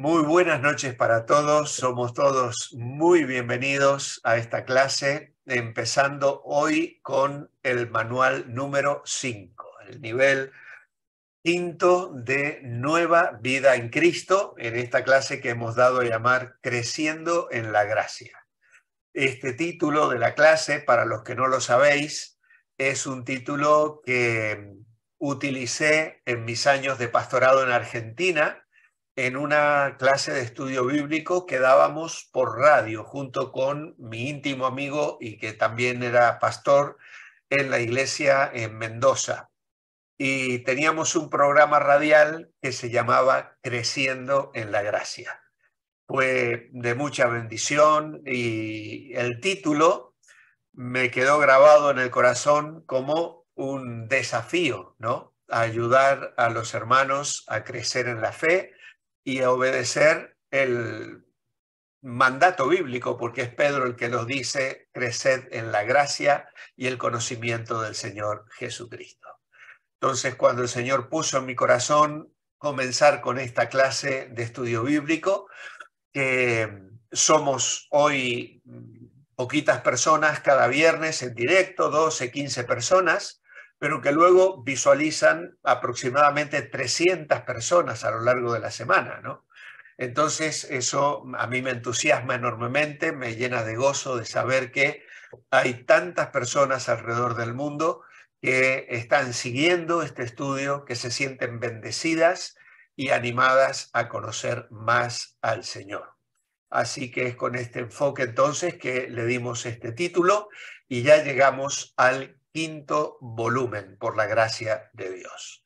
Muy buenas noches para todos. Somos todos muy bienvenidos a esta clase, empezando hoy con el manual número 5, el nivel quinto de Nueva Vida en Cristo, en esta clase que hemos dado a llamar Creciendo en la Gracia. Este título de la clase, para los que no lo sabéis, es un título que utilicé en mis años de pastorado en Argentina en una clase de estudio bíblico que dábamos por radio junto con mi íntimo amigo y que también era pastor en la iglesia en Mendoza. Y teníamos un programa radial que se llamaba Creciendo en la Gracia. Fue de mucha bendición y el título me quedó grabado en el corazón como un desafío, ¿no? ayudar a los hermanos a crecer en la fe y obedecer el mandato bíblico, porque es Pedro el que nos dice, creced en la gracia y el conocimiento del Señor Jesucristo. Entonces, cuando el Señor puso en mi corazón comenzar con esta clase de estudio bíblico, que somos hoy poquitas personas cada viernes en directo, 12, 15 personas, pero que luego visualizan aproximadamente 300 personas a lo largo de la semana, ¿no? Entonces, eso a mí me entusiasma enormemente, me llena de gozo de saber que hay tantas personas alrededor del mundo que están siguiendo este estudio, que se sienten bendecidas y animadas a conocer más al Señor. Así que es con este enfoque entonces que le dimos este título y ya llegamos al quinto volumen, por la gracia de Dios.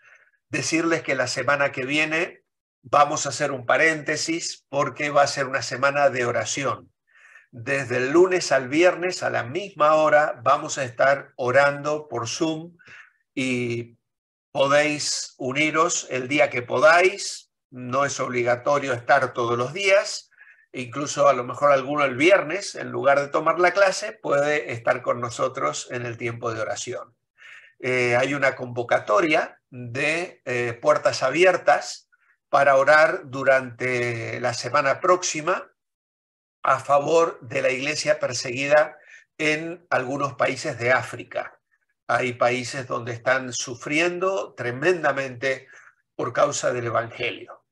Decirles que la semana que viene vamos a hacer un paréntesis porque va a ser una semana de oración. Desde el lunes al viernes a la misma hora vamos a estar orando por Zoom y podéis uniros el día que podáis. No es obligatorio estar todos los días, incluso a lo mejor alguno el viernes, en lugar de tomar la clase, puede estar con nosotros en el tiempo de oración. Eh, hay una convocatoria de eh, puertas abiertas para orar durante la semana próxima a favor de la iglesia perseguida en algunos países de África. Hay países donde están sufriendo tremendamente por causa del Evangelio.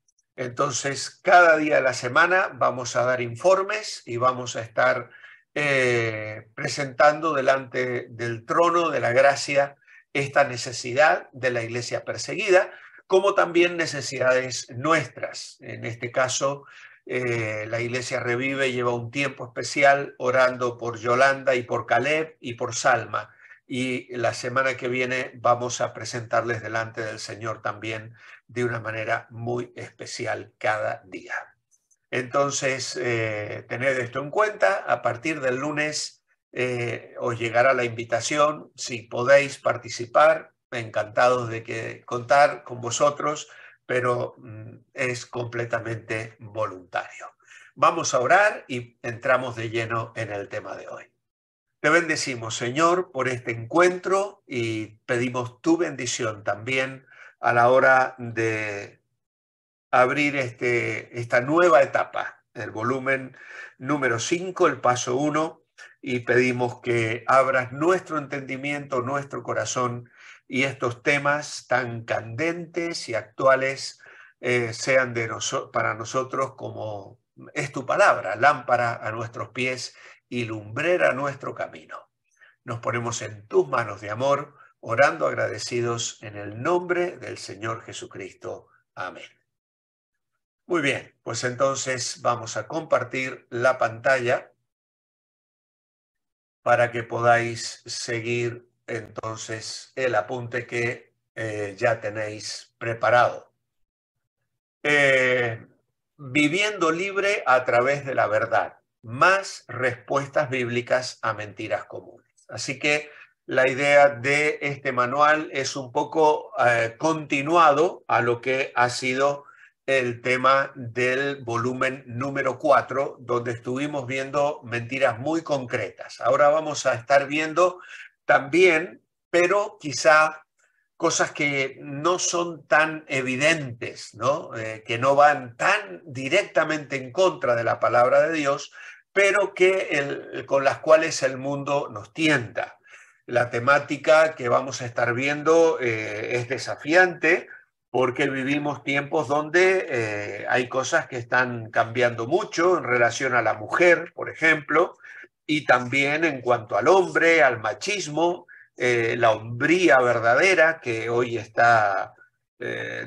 Entonces, cada día de la semana vamos a dar informes y vamos a estar eh, presentando delante del trono de la gracia esta necesidad de la iglesia perseguida, como también necesidades nuestras. En este caso, eh, la iglesia revive, lleva un tiempo especial orando por Yolanda y por Caleb y por Salma y la semana que viene vamos a presentarles delante del Señor también de una manera muy especial cada día. Entonces, eh, tened esto en cuenta, a partir del lunes eh, os llegará la invitación, si podéis participar, encantados de que contar con vosotros, pero mm, es completamente voluntario. Vamos a orar y entramos de lleno en el tema de hoy. Te bendecimos, Señor, por este encuentro y pedimos tu bendición también a la hora de abrir este, esta nueva etapa, el volumen número 5, el paso 1, y pedimos que abras nuestro entendimiento, nuestro corazón y estos temas tan candentes y actuales eh, sean de para nosotros como es tu palabra, lámpara a nuestros pies y lumbrera nuestro camino. Nos ponemos en tus manos de amor, orando agradecidos en el nombre del Señor Jesucristo. Amén. Muy bien, pues entonces vamos a compartir la pantalla para que podáis seguir entonces el apunte que eh, ya tenéis preparado. Eh, viviendo libre a través de la verdad más respuestas bíblicas a mentiras comunes. Así que la idea de este manual es un poco eh, continuado a lo que ha sido el tema del volumen número 4, donde estuvimos viendo mentiras muy concretas. Ahora vamos a estar viendo también, pero quizá cosas que no son tan evidentes, ¿no? Eh, que no van tan directamente en contra de la palabra de Dios, pero que el, con las cuales el mundo nos tienta. La temática que vamos a estar viendo eh, es desafiante porque vivimos tiempos donde eh, hay cosas que están cambiando mucho en relación a la mujer, por ejemplo, y también en cuanto al hombre, al machismo, eh, la hombría verdadera que hoy está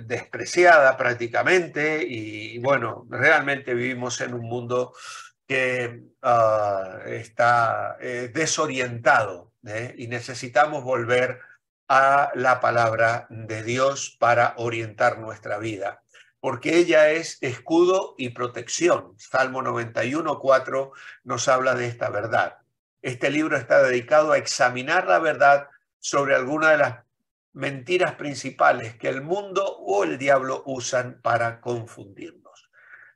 despreciada prácticamente y, y, bueno, realmente vivimos en un mundo que ah, está eh, desorientado ¿eh? y necesitamos volver a la palabra de Dios para orientar nuestra vida, porque ella es escudo y protección. Salmo 91, 4 nos habla de esta verdad. Este libro está dedicado a examinar la verdad sobre alguna de las mentiras principales que el mundo o el diablo usan para confundirnos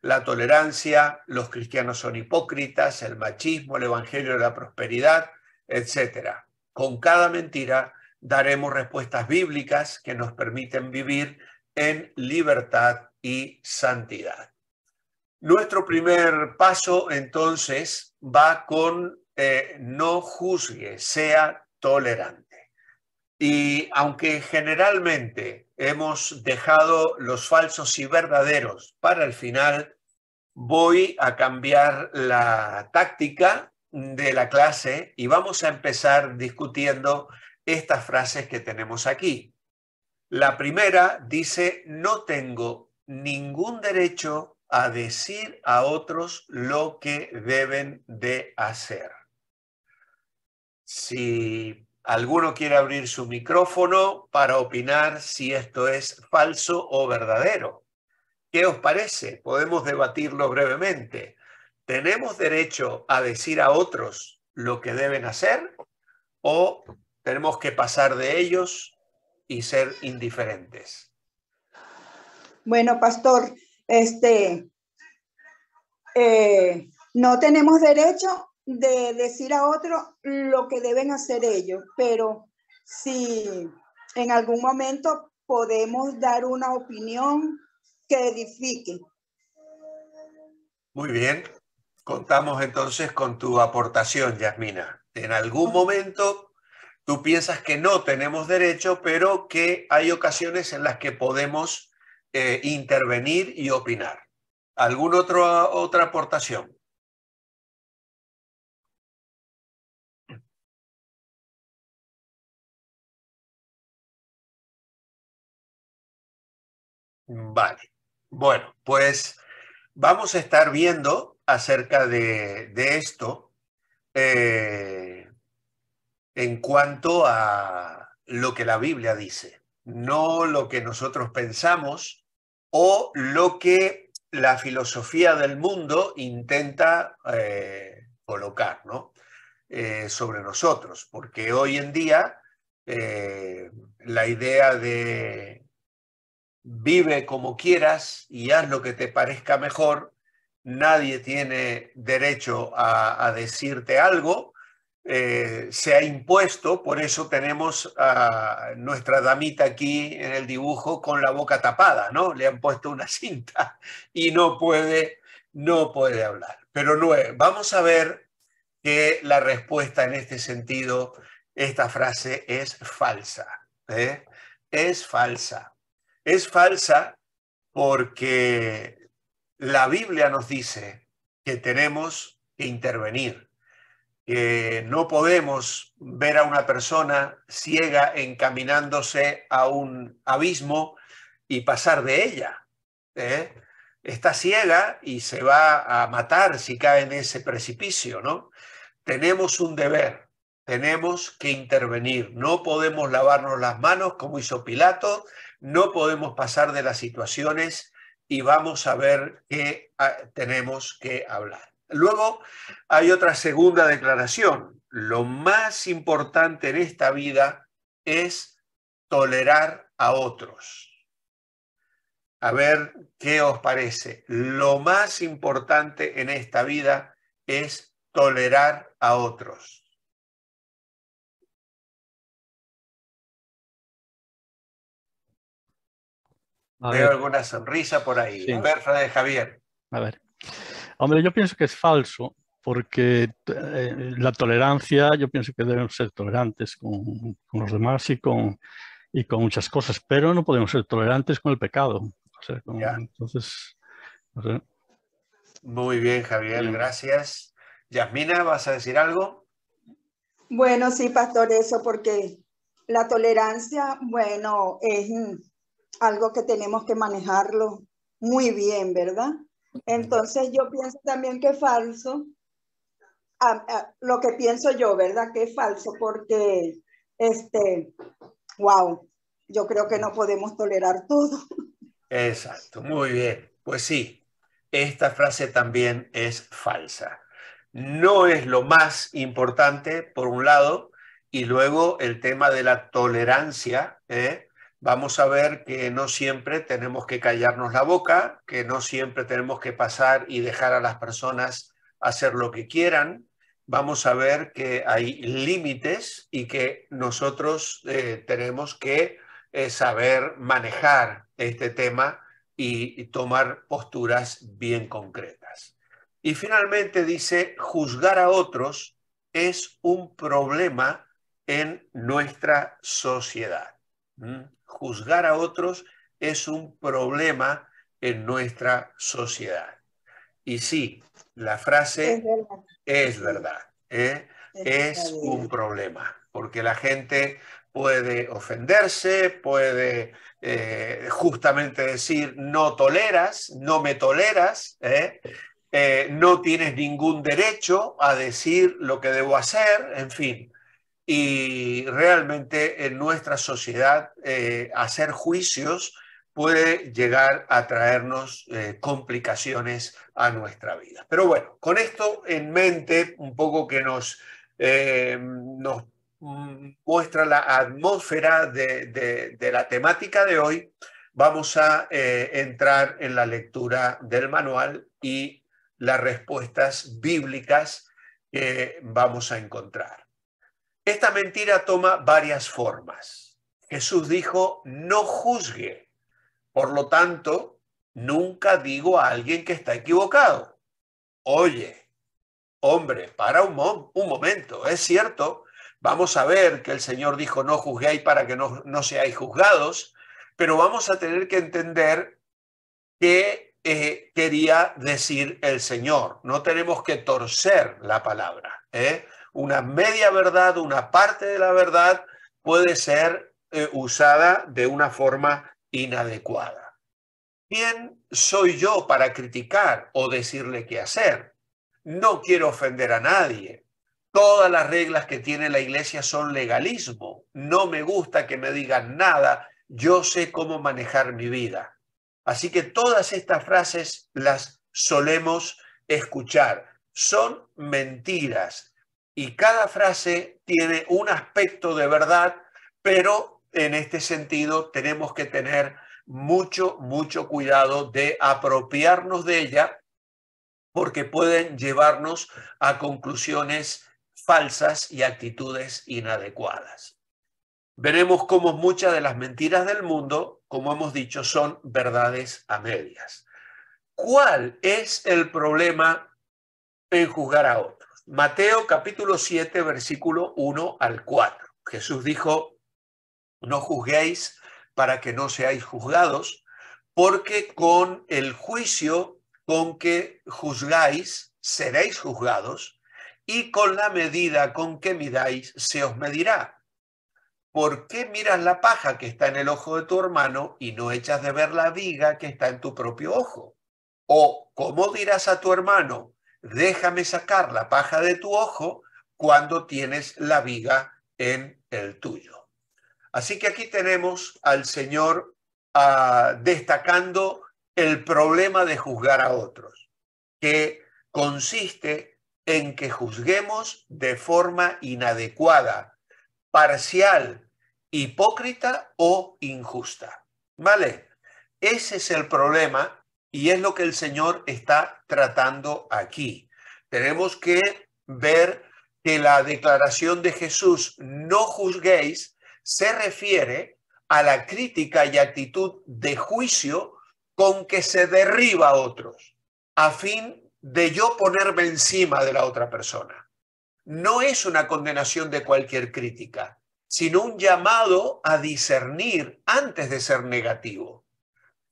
la tolerancia, los cristianos son hipócritas, el machismo, el evangelio de la prosperidad, etc. Con cada mentira daremos respuestas bíblicas que nos permiten vivir en libertad y santidad. Nuestro primer paso entonces va con eh, no juzgue, sea tolerante. Y aunque generalmente hemos dejado los falsos y verdaderos para el final, voy a cambiar la táctica de la clase y vamos a empezar discutiendo estas frases que tenemos aquí. La primera dice, no tengo ningún derecho a decir a otros lo que deben de hacer. Si ¿Alguno quiere abrir su micrófono para opinar si esto es falso o verdadero? ¿Qué os parece? Podemos debatirlo brevemente. ¿Tenemos derecho a decir a otros lo que deben hacer o tenemos que pasar de ellos y ser indiferentes? Bueno, pastor, este, eh, no tenemos derecho de decir a otro lo que deben hacer ellos, pero si en algún momento podemos dar una opinión que edifique. Muy bien, contamos entonces con tu aportación, Yasmina. En algún momento tú piensas que no tenemos derecho, pero que hay ocasiones en las que podemos eh, intervenir y opinar. ¿Alguna otra aportación? Vale. Bueno, pues vamos a estar viendo acerca de, esto eh, en cuanto a lo que la Biblia dice, no lo que nosotros pensamos o lo que la filosofía del mundo intenta eh, colocar ¿no? Eh, sobre nosotros, porque hoy en día la idea de vive como quieras y haz lo que te parezca mejor, nadie tiene derecho a, decirte algo, eh, se ha impuesto, por eso tenemos a nuestra damita aquí en el dibujo con la boca tapada, ¿no? Le han puesto una cinta y no puede, no puede hablar. Pero no, eh, vamos a ver que la respuesta en este sentido, esta frase es falsa, ¿eh? es falsa es falsa porque la Biblia nos dice que tenemos que intervenir, no podemos ver a una persona ciega encaminándose a un abismo y pasar de ella. ¿eh? Está ciega y se va a matar si cae en ese precipicio, ¿no? Tenemos un deber, tenemos que intervenir. No podemos lavarnos las manos como hizo Pilato no podemos pasar de las situaciones y vamos a ver qué ah, tenemos que hablar. Luego hay otra segunda declaración. Lo más importante en esta vida es tolerar a otros. A ver qué os parece. Lo más importante en esta vida es tolerar a otros. Veo alguna sonrisa por ahí. A ver, Javier. A ver. Hombre, yo pienso que es falso, porque eh, la tolerancia, yo pienso que debemos ser tolerantes con, los demás y con, y con muchas cosas, pero no podemos ser tolerantes con el pecado. entonces, muy bien, Javier, gracias. Yasmina, ¿vas a decir algo? Bueno, sí, pastor, eso porque la tolerancia, bueno, es algo que tenemos que manejarlo muy bien, ¿verdad? Entonces yo pienso también que es falso, lo que pienso yo, ¿verdad? Que es falso porque, este, wow, yo creo que no podemos tolerar todo. Exacto, muy bien. Pues sí, esta frase también es falsa. No es lo más importante, por un lado, y luego el tema de la tolerancia, ¿eh? vamos a ver que no siempre tenemos que callarnos la boca, que no siempre tenemos que pasar y dejar a las personas hacer lo que quieran. Vamos a ver que hay límites y que nosotros eh, tenemos que eh, saber manejar este tema y, tomar posturas bien concretas. Y finalmente dice, juzgar a otros es un problema en nuestra sociedad. ¿Mm? juzgar a otros es un problema en nuestra sociedad. Y sí, la frase es verdad, es, ¿eh? un problema, porque la gente puede ofenderse, puede eh, justamente decir no toleras, no me toleras, ¿eh? no tienes ningún derecho a decir lo que debo hacer, en fin y realmente en nuestra sociedad eh, hacer juicios puede llegar a traernos eh, complicaciones a nuestra vida. Pero bueno, con esto en mente, un poco que nos, eh, nos mm, muestra la atmósfera de, la temática de hoy, vamos a entrar en la lectura del manual y las respuestas bíblicas que vamos a encontrar. Esta mentira toma varias formas. Jesús dijo, no juzgue. Por lo tanto, nunca digo a alguien que está equivocado. Oye, hombre, para un, un momento, es cierto. Vamos a ver que el Señor dijo, no juzguéis para que no, seáis juzgados, pero vamos a tener que entender qué eh, quería decir el Señor. No tenemos que torcer la palabra. ¿eh? una media verdad, una parte de la verdad puede ser eh, usada de una forma inadecuada. ¿Quién soy yo para criticar o decirle qué hacer? No quiero ofender a nadie. Todas las reglas que tiene la iglesia son legalismo. No me gusta que me digan nada. Yo sé cómo manejar mi vida. Así que todas estas frases las solemos escuchar. Son mentiras, y cada frase tiene un aspecto de verdad, pero en este sentido tenemos que tener mucho, mucho cuidado de apropiarnos de ella porque pueden llevarnos a conclusiones falsas y actitudes inadecuadas. Veremos cómo muchas de las mentiras del mundo, como hemos dicho, son verdades a medias. ¿Cuál es el problema en juzgar a otro? Mateo capítulo 7, versículo 1 al 4. Jesús dijo, no juzguéis para que no seáis juzgados, porque con el juicio con que juzgáis seréis juzgados, y con la medida con que midáis se os medirá. ¿Por qué miras la paja que está en el ojo de tu hermano y no echas de ver la viga que está en tu propio ojo? O, ¿cómo dirás a tu hermano? déjame sacar la paja de tu ojo cuando tienes la viga en el tuyo. Así que aquí tenemos al Señor ah, destacando el problema de juzgar a otros, que consiste en que juzguemos de forma inadecuada, parcial, hipócrita o injusta. ¿Vale? Ese es el problema y es lo que el Señor está tratando aquí. Tenemos que ver que la declaración de Jesús, no juzguéis, se refiere a la crítica y actitud de juicio con que se derriba a otros, a fin de yo ponerme encima de la otra persona. No es una condenación de cualquier crítica, sino un llamado a discernir antes de ser negativo.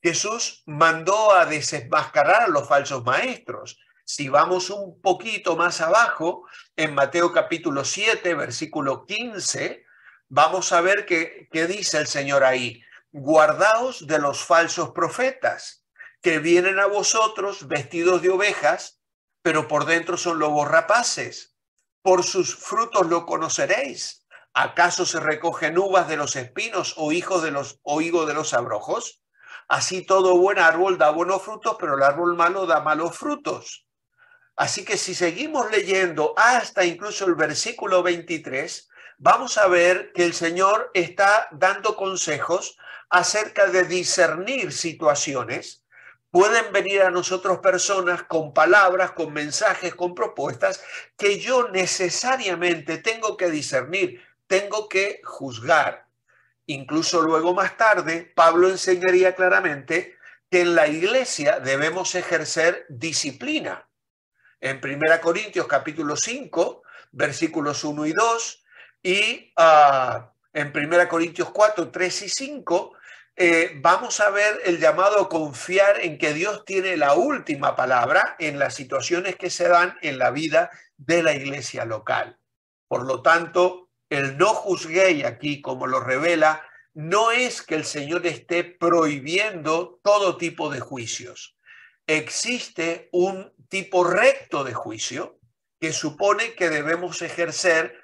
Jesús mandó a desmascarar a los falsos maestros. Si vamos un poquito más abajo, en Mateo capítulo 7, versículo 15, vamos a ver qué, dice el Señor ahí. Guardaos de los falsos profetas que vienen a vosotros vestidos de ovejas, pero por dentro son lobos rapaces. Por sus frutos lo conoceréis. ¿Acaso se recogen uvas de los espinos o hijos de los de los abrojos? Así todo buen árbol da buenos frutos, pero el árbol malo da malos frutos. Así que si seguimos leyendo hasta incluso el versículo 23, vamos a ver que el Señor está dando consejos acerca de discernir situaciones. Pueden venir a nosotros personas con palabras, con mensajes, con propuestas que yo necesariamente tengo que discernir, tengo que juzgar. Incluso luego más tarde, Pablo enseñaría claramente que en la iglesia debemos ejercer disciplina. En 1 Corintios capítulo 5, versículos 1 y 2, y ah, en 1 Corintios 4, 3 y 5, eh, vamos a ver el llamado a confiar en que Dios tiene la última palabra en las situaciones que se dan en la vida de la iglesia local. Por lo tanto, el no juzguéis aquí, como lo revela, no es que el Señor esté prohibiendo todo tipo de juicios. Existe un tipo recto de juicio que supone que debemos ejercer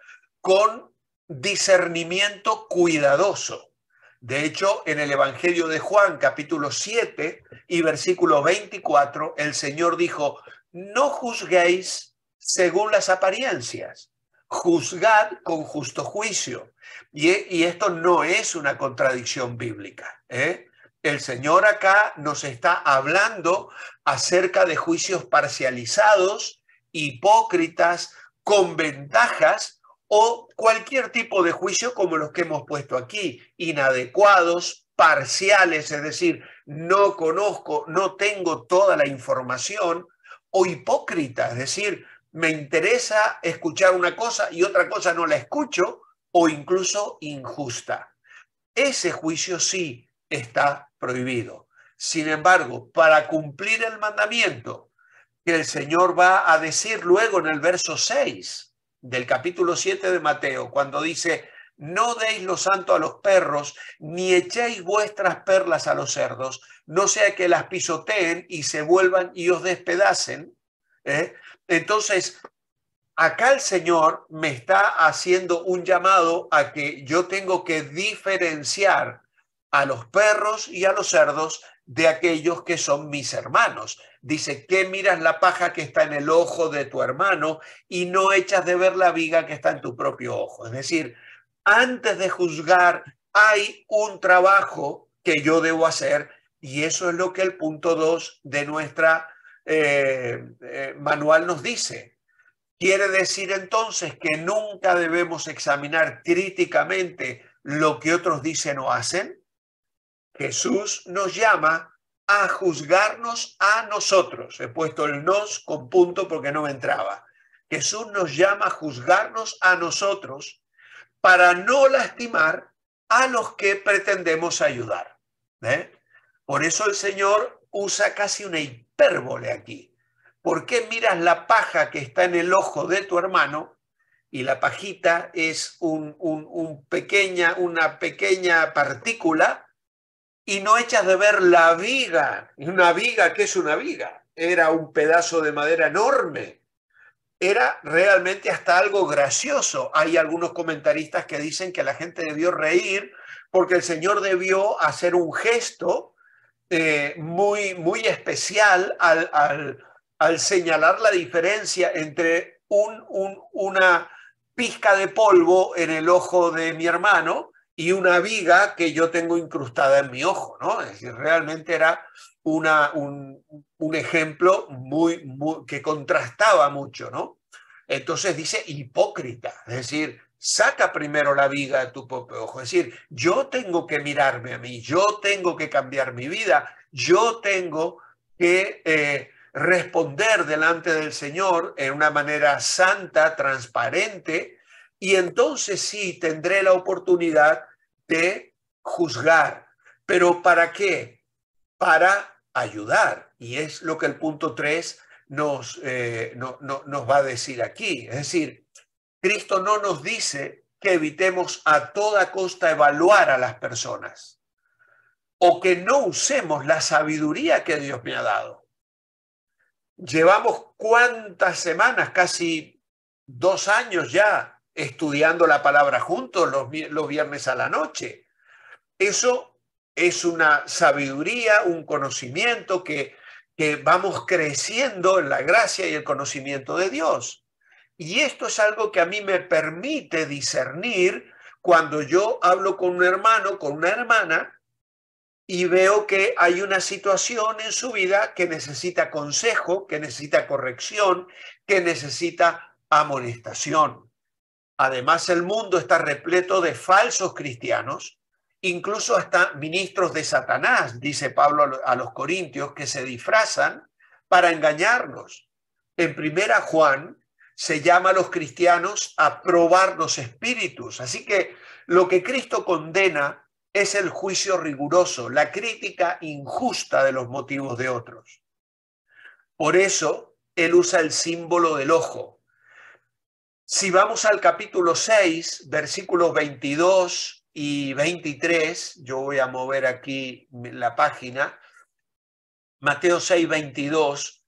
con discernimiento cuidadoso. De hecho, en el Evangelio de Juan, capítulo 7 y versículo 24, el Señor dijo, no juzguéis según las apariencias, juzgad con justo juicio. Y, esto no es una contradicción bíblica. ¿eh? El Señor acá nos está hablando acerca de juicios parcializados, hipócritas, con ventajas o cualquier tipo de juicio como los que hemos puesto aquí, inadecuados, parciales, es decir, no conozco, no tengo toda la información, o hipócritas, es decir, me interesa escuchar una cosa y otra cosa no la escucho, o incluso injusta. Ese juicio sí está prohibido. Sin embargo, para cumplir el mandamiento que el Señor va a decir luego en el verso 6 del capítulo 7 de Mateo, cuando dice, no deis lo santo a los perros, ni echéis vuestras perlas a los cerdos, no sea que las pisoteen y se vuelvan y os despedacen. ¿eh? Entonces, acá el Señor me está haciendo un llamado a que yo tengo que diferenciar a los perros y a los cerdos de aquellos que son mis hermanos. Dice, que miras la paja que está en el ojo de tu hermano y no echas de ver la viga que está en tu propio ojo? Es decir, antes de juzgar, hay un trabajo que yo debo hacer y eso es lo que el punto 2 de nuestra eh, eh, manual nos dice. Quiere decir entonces que nunca debemos examinar críticamente lo que otros dicen o hacen. Jesús nos llama a juzgarnos a nosotros. He puesto el nos con punto porque no me entraba. Jesús nos llama a juzgarnos a nosotros para no lastimar a los que pretendemos ayudar. ¿eh? Por eso el Señor usa casi una hipérbole aquí. ¿Por qué miras la paja que está en el ojo de tu hermano y la pajita es un, un, pequeña, una pequeña partícula y no echas de ver la viga? Una viga, que es una viga? Era un pedazo de madera enorme. Era realmente hasta algo gracioso. Hay algunos comentaristas que dicen que la gente debió reír porque el Señor debió hacer un gesto este, muy, muy especial al, al, al, señalar la diferencia entre un, una pizca de polvo en el ojo de mi hermano y una viga que yo tengo incrustada en mi ojo, ¿no? Es decir, realmente era una, un, ejemplo muy, muy, que contrastaba mucho, ¿no? Entonces dice hipócrita, es decir, saca primero la viga de tu propio ojo. Es decir, yo tengo que mirarme a mí, yo tengo que cambiar mi vida, yo tengo que eh, responder delante del Señor en una manera santa, transparente, y entonces sí tendré la oportunidad de juzgar. ¿Pero para qué? Para ayudar. Y es lo que el punto 3 nos, eh, nos va a decir aquí. Es decir, Cristo no nos dice que evitemos a toda costa evaluar a las personas o que no usemos la sabiduría que Dios me ha dado. Llevamos cuántas semanas, casi dos años ya, estudiando la palabra juntos los, viernes a la noche. Eso es una sabiduría, un conocimiento que, que vamos creciendo en la gracia y el conocimiento de Dios. Y esto es algo que a mí me permite discernir cuando yo hablo con un hermano, con una hermana, y veo que hay una situación en su vida que necesita consejo, que necesita corrección, que necesita amonestación. Además, el mundo está repleto de falsos cristianos, incluso hasta ministros de Satanás, dice Pablo a los Corintios, que se disfrazan para engañarnos. En primera Juan se llama a los cristianos a probar los espíritus. Así que lo que Cristo condena es el juicio riguroso, la crítica injusta de los motivos de otros. Por eso, Él usa el símbolo del ojo. Si vamos al capítulo 6, versículos 22 y 23, yo voy a mover aquí la página, Mateo 6, 22,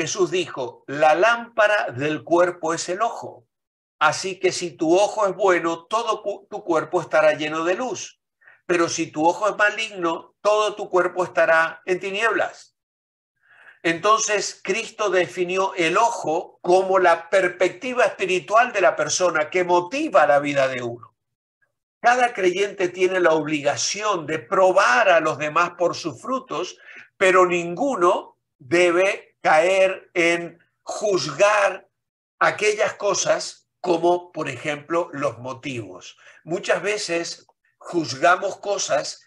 Jesús dijo, la lámpara del cuerpo es el ojo. Así que si tu ojo es bueno, todo tu cuerpo estará lleno de luz. Pero si tu ojo es maligno, todo tu cuerpo estará en tinieblas. Entonces Cristo definió el ojo como la perspectiva espiritual de la persona que motiva la vida de uno. Cada creyente tiene la obligación de probar a los demás por sus frutos, pero ninguno debe caer en juzgar aquellas cosas como, por ejemplo, los motivos. Muchas veces juzgamos cosas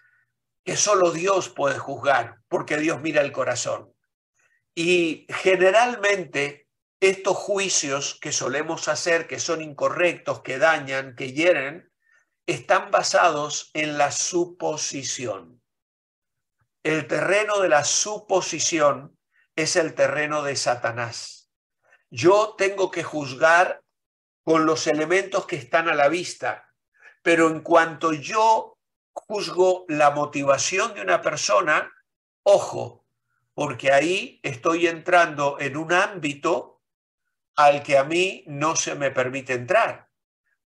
que solo Dios puede juzgar, porque Dios mira el corazón. Y generalmente estos juicios que solemos hacer, que son incorrectos, que dañan, que hieren, están basados en la suposición. El terreno de la suposición es el terreno de Satanás. Yo tengo que juzgar con los elementos que están a la vista, pero en cuanto yo juzgo la motivación de una persona, ojo, porque ahí estoy entrando en un ámbito al que a mí no se me permite entrar,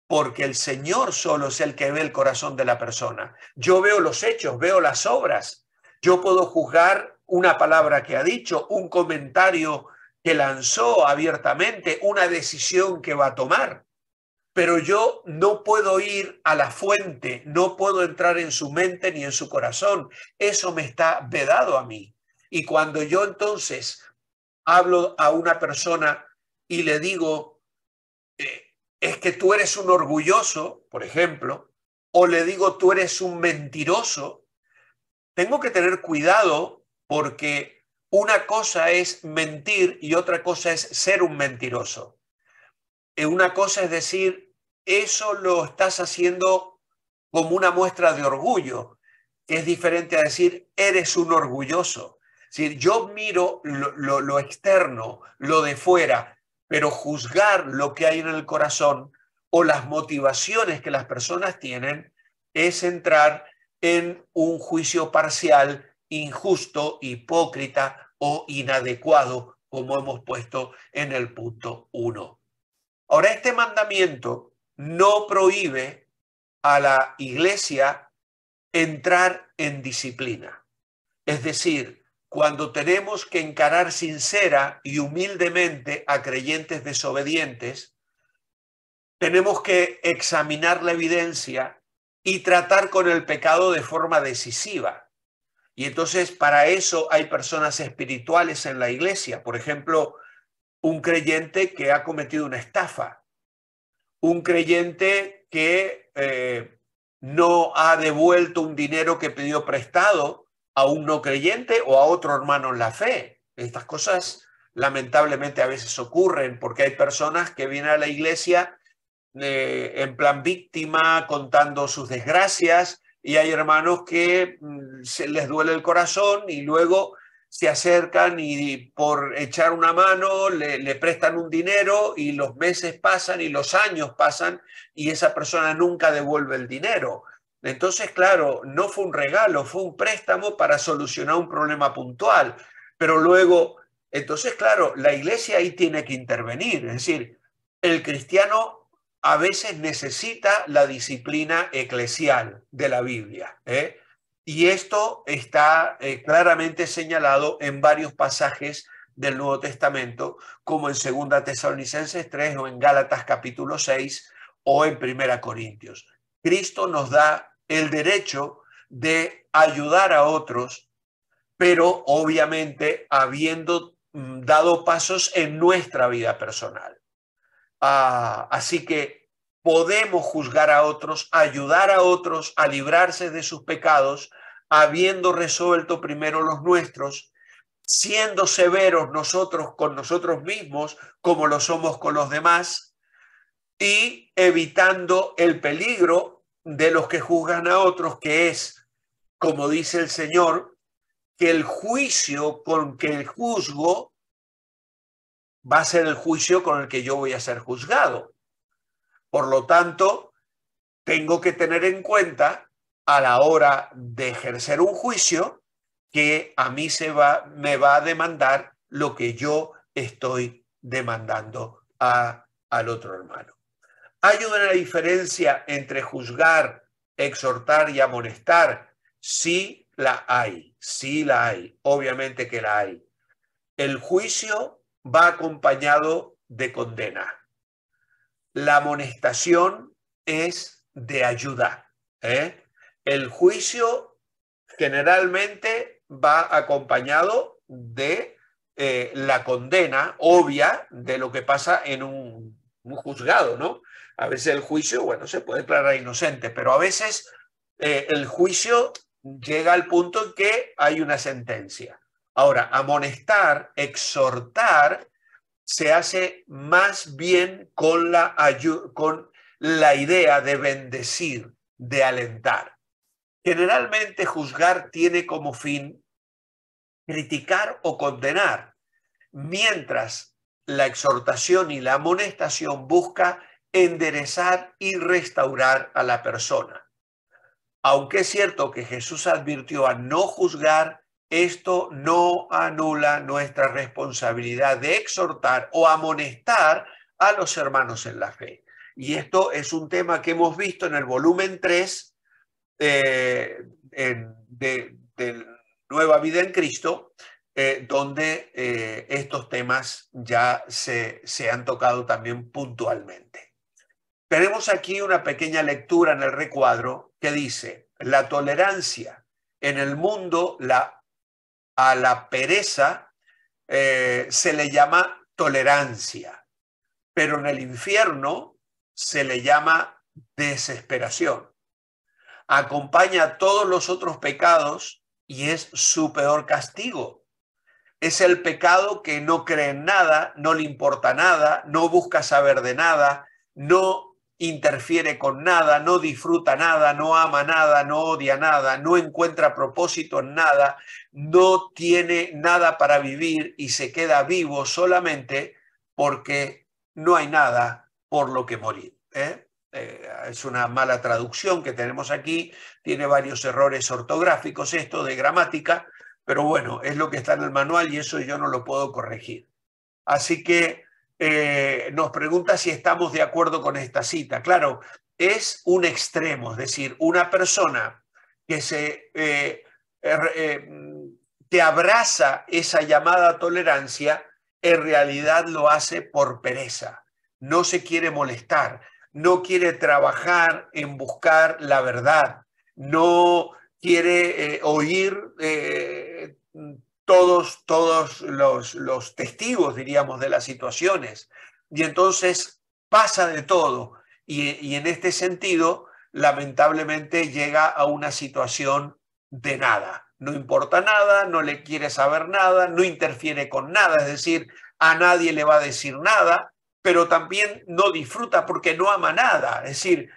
porque el Señor solo es el que ve el corazón de la persona. Yo veo los hechos, veo las obras, yo puedo juzgar una palabra que ha dicho, un comentario que lanzó abiertamente, una decisión que va a tomar. Pero yo no puedo ir a la fuente, no puedo entrar en su mente ni en su corazón. Eso me está vedado a mí. Y cuando yo entonces hablo a una persona y le digo, eh, es que tú eres un orgulloso, por ejemplo, o le digo, tú eres un mentiroso, tengo que tener cuidado porque una cosa es mentir y otra cosa es ser un mentiroso. Eh, una cosa es decir, eso lo estás haciendo como una muestra de orgullo, es diferente a decir, eres un orgulloso. yo miro lo externo, lo de fuera, pero juzgar lo que hay en el corazón o las motivaciones que las personas tienen es entrar en un juicio parcial injusto, hipócrita o inadecuado, como hemos puesto en el punto 1. Ahora, este mandamiento no prohíbe a la iglesia entrar en disciplina. Es decir, cuando tenemos que encarar sincera y humildemente a creyentes desobedientes, tenemos que examinar la evidencia y tratar con el pecado de forma decisiva. Y entonces para eso hay personas espirituales en la iglesia. Por ejemplo, un creyente que ha cometido una estafa, un creyente que eh, no ha devuelto un dinero que pidió prestado a un no creyente o a otro hermano en la fe. Estas cosas lamentablemente a veces ocurren porque hay personas que vienen a la iglesia eh, en plan víctima, contando sus desgracias, y hay hermanos que mm, se les duele el corazón y luego se acercan y por echar una mano le, le, prestan un dinero y los meses pasan y los años pasan y esa persona nunca devuelve el dinero. Entonces, claro, no fue un regalo, fue un préstamo para solucionar un problema puntual. Pero luego, entonces, claro, la iglesia ahí tiene que intervenir. Es decir, el cristiano a veces necesita la disciplina eclesial de la Biblia. ¿eh? Y esto está eh, claramente señalado en varios pasajes del Nuevo Testamento, como en 2 Tesalonicenses 3 o en Gálatas capítulo 6 o en 1 Corintios. Cristo nos da el derecho de ayudar a otros, pero obviamente habiendo mm, dado pasos en nuestra vida personal. Ah, así que podemos juzgar a otros, ayudar a otros a librarse de sus pecados, habiendo resuelto primero los nuestros, siendo severos nosotros con nosotros mismos, como lo somos con los demás, y evitando el peligro de los que juzgan a otros, que es, como dice el Señor, que el juicio con que el juzgo va a ser el juicio con el que yo voy a ser juzgado. Por lo tanto, tengo que tener en cuenta a la hora de ejercer un juicio que a mí se va, me va a demandar lo que yo estoy demandando al otro hermano. Hay una diferencia entre juzgar, exhortar y amonestar. Sí la hay, sí la hay, obviamente que la hay. El juicio va acompañado de condena. La amonestación es de ayuda. ¿eh? El juicio generalmente va acompañado de eh, la condena obvia de lo que pasa en un, juzgado, ¿no? A veces el juicio, bueno, se puede declarar inocente, pero a veces eh, el juicio llega al punto en que hay una sentencia. Ahora, amonestar, exhortar, se hace más bien con la, con la idea de bendecir, de alentar. Generalmente juzgar tiene como fin criticar o condenar, mientras la exhortación y la amonestación busca enderezar y restaurar a la persona. Aunque es cierto que Jesús advirtió a no juzgar, esto no anula nuestra responsabilidad de exhortar o amonestar a los hermanos en la fe. Y esto es un tema que hemos visto en el volumen 3 eh, de, Nueva Vida en Cristo, eh, donde eh, estos temas ya se, se han tocado también puntualmente. Tenemos aquí una pequeña lectura en el recuadro que dice, la tolerancia en el mundo la a la pereza eh, se le llama tolerancia, pero en el infierno se le llama desesperación. Acompaña a todos los otros pecados y es su peor castigo. Es el pecado que no cree en nada, no le importa nada, no busca saber de nada, no interfiere con nada, no disfruta nada, no ama nada, no odia nada, no encuentra propósito en nada, no tiene nada para vivir y se queda vivo solamente porque no hay nada por lo que morir. ¿eh? Eh, es una mala traducción que tenemos aquí, tiene varios errores ortográficos esto de gramática, pero bueno, es lo que está en el manual y eso yo no lo puedo corregir. Así que eh, nos pregunta si estamos de acuerdo con esta cita. Claro, es un extremo, es decir, una persona que se eh, er, eh, te abraza esa llamada tolerancia, en realidad lo hace por pereza. No se quiere molestar, no quiere trabajar en buscar la verdad, no quiere oír todos, todos los, testigos, diríamos, de las situaciones. Y entonces pasa de todo. Y, y, en este sentido, lamentablemente llega a una situación de nada. No importa nada, no le quiere saber nada, no interfiere con nada, es decir, a nadie le va a decir nada, pero también no disfruta porque no ama nada. Es decir,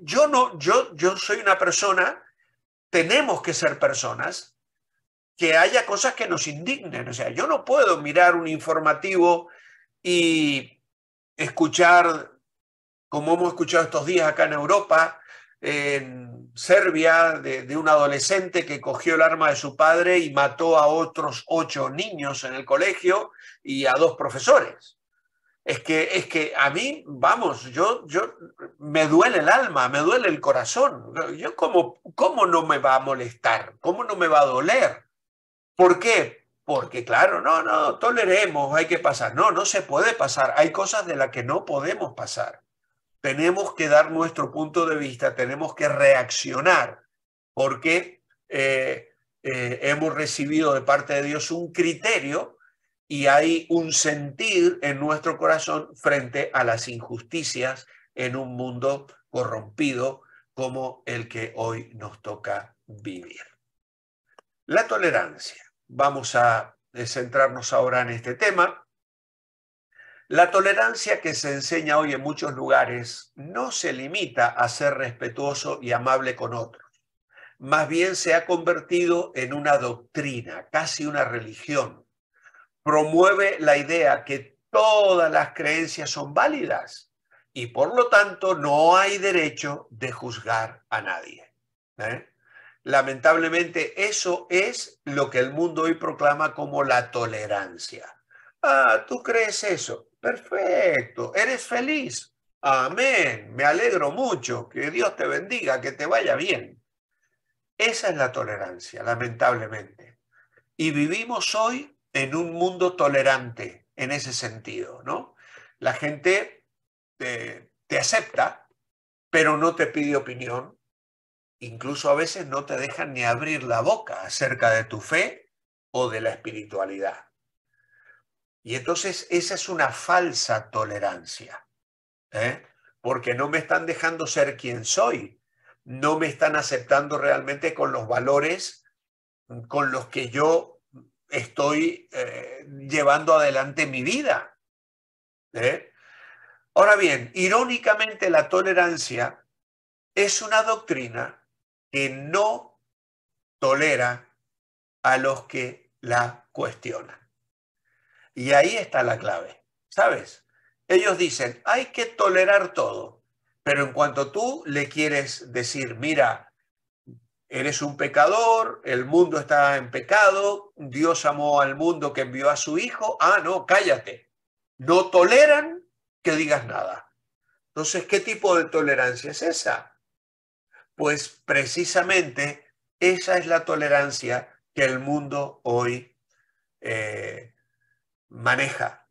yo no, yo, yo soy una persona, tenemos que ser personas que haya cosas que nos indignen. O sea, yo no puedo mirar un informativo y escuchar, como hemos escuchado estos días acá en Europa, en Serbia, de, un adolescente que cogió el arma de su padre y mató a otros ocho niños en el colegio y a dos profesores. Es que, es que a mí, vamos, yo, yo, me duele el alma, me duele el corazón. Yo, ¿Cómo no me va a molestar? ¿Cómo no me va a doler? ¿Por qué? Porque claro, no, no, toleremos, hay que pasar. No, no se puede pasar. Hay cosas de las que no podemos pasar. Tenemos que dar nuestro punto de vista, tenemos que reaccionar, porque eh, eh, hemos recibido de parte de Dios un criterio y hay un sentir en nuestro corazón frente a las injusticias en un mundo corrompido como el que hoy nos toca vivir. La tolerancia. Vamos a centrarnos ahora en este tema. La tolerancia que se enseña hoy en muchos lugares no se limita a ser respetuoso y amable con otros. Más bien se ha convertido en una doctrina, casi una religión. Promueve la idea que todas las creencias son válidas y por lo tanto no hay derecho de juzgar a nadie. ¿eh? Lamentablemente, eso es lo que el mundo hoy proclama como la tolerancia. Ah, tú crees eso. Perfecto. Eres feliz. Amén. Me alegro mucho. Que Dios te bendiga, que te vaya bien. Esa es la tolerancia, lamentablemente. Y vivimos hoy en un mundo tolerante en ese sentido, ¿no? La gente te, eh, te acepta, pero no te pide opinión, incluso a veces no te dejan ni abrir la boca acerca de tu fe o de la espiritualidad. Y entonces esa es una falsa tolerancia, ¿eh? porque no me están dejando ser quien soy, no me están aceptando realmente con los valores con los que yo estoy eh, llevando adelante mi vida. ¿eh? Ahora bien, irónicamente la tolerancia es una doctrina que no tolera a los que la cuestionan. Y ahí está la clave, ¿sabes? Ellos dicen, hay que tolerar todo, pero en cuanto tú le quieres decir, mira, eres un pecador, el mundo está en pecado, Dios amó al mundo que envió a su hijo, ah, no, cállate, no toleran que digas nada. Entonces, ¿qué tipo de tolerancia es esa? Pues precisamente esa es la tolerancia que el mundo hoy eh, maneja.